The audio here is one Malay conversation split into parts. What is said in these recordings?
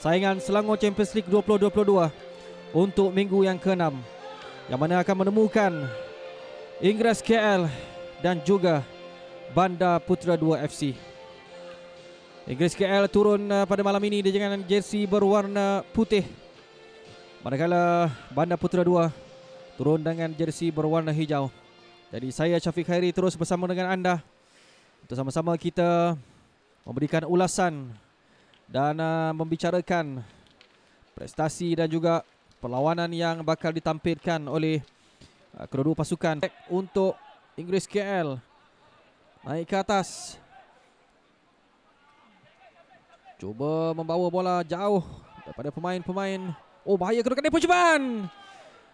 saingan Selangor Champions League 2022 untuk minggu yang ke-6 yang mana akan menemukan Ingres KL dan juga Bandar Putra 2 FC. Ingres KL turun eh, pada malam ini dengan jersey berwarna putih. Manakala Bandar Putra 2 turun dengan jersey berwarna hijau. Jadi saya Syafiq Khairi terus bersama dengan anda untuk sama-sama kita memberikan ulasan dan uh, membicarakan prestasi dan juga perlawanan yang bakal ditampilkan oleh uh, kedua pasukan untuk Inggeris KL naik ke atas cuba membawa bola jauh daripada pemain-pemain oh bahaya kedudukan dia percubaan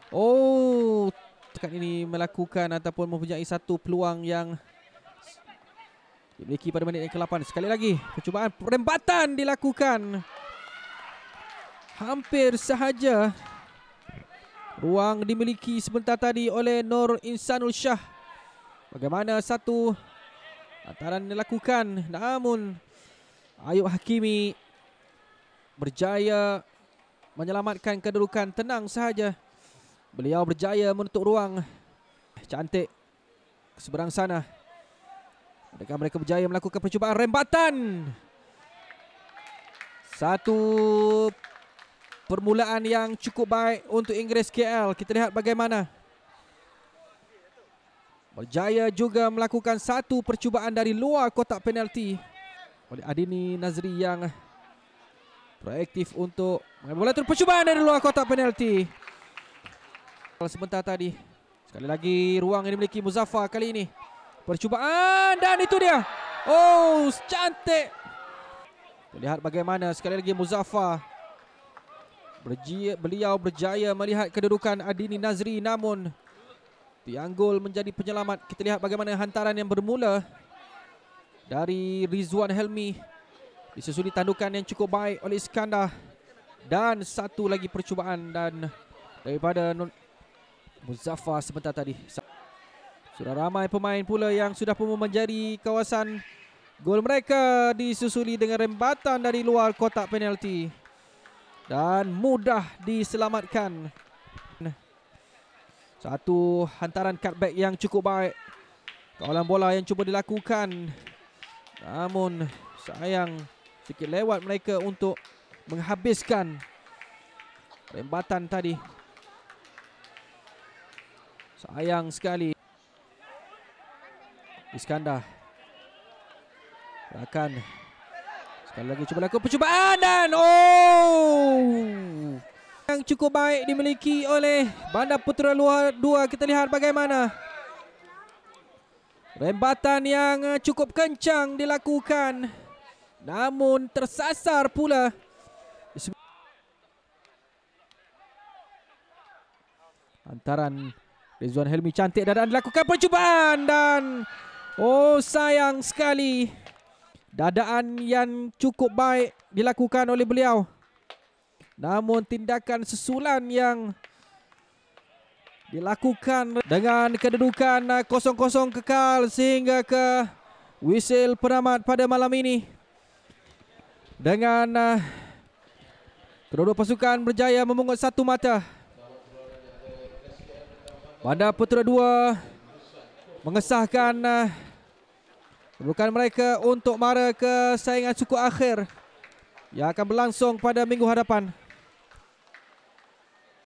oh tekan ini melakukan ataupun mempunyai satu peluang yang Dimiliki pada menit yang ke-8 Sekali lagi percubaan perembatan dilakukan Hampir sahaja Ruang dimiliki sebentar tadi oleh Nur Insanul Shah Bagaimana satu Antaran dilakukan Namun Ayub Hakimi Berjaya Menyelamatkan kedudukan Tenang sahaja Beliau berjaya menutup ruang Cantik Seberang sana Adakah mereka berjaya melakukan percubaan rembatan? Satu permulaan yang cukup baik untuk Inggeris KL. Kita lihat bagaimana. Berjaya juga melakukan satu percubaan dari luar kotak penalti. Oleh Adini Nazri yang proaktif untuk mengambil bola terus percubaan dari luar kotak penalti. Sebentar tadi. Sekali lagi ruang yang dimiliki Muzaffar kali ini. Percubaan dan itu dia. Oh, cantik. Lihat bagaimana sekali lagi Muzaffar. Berjaya, beliau berjaya melihat kedudukan Adini Nazri namun Tianggul menjadi penyelamat. Kita lihat bagaimana hantaran yang bermula dari Rizwan Helmi. Disusuli tandukan yang cukup baik oleh Iskandar. Dan satu lagi percubaan dan daripada Muzaffar sebentar tadi. Sudah ramai pemain pula yang sudah pun menjadi kawasan gol mereka disusuli dengan rembatan dari luar kotak penalti. Dan mudah diselamatkan. Satu hantaran cutback yang cukup baik. Kawalan bola yang cuba dilakukan. Namun sayang sedikit lewat mereka untuk menghabiskan rembatan tadi. Sayang sekali. Iskandar akan sekali lagi cuba lakukan percubaan dan oh yang cukup baik dimiliki oleh Bandar Putra Luar 2 kita lihat bagaimana rembatan yang cukup kencang dilakukan namun tersasar pula antaran Rezuan Helmi cantik dan dilakukan percubaan dan Oh sayang sekali Dadaan yang cukup baik dilakukan oleh beliau Namun tindakan sesulan yang Dilakukan dengan kedudukan kosong-kosong kekal Sehingga ke wisil penamat pada malam ini Dengan ah, kedua-dua pasukan berjaya memungut satu mata pada Putera dua mengesahkan uh, Bukan mereka untuk mara ke saingan suku akhir yang akan berlangsung pada minggu hadapan.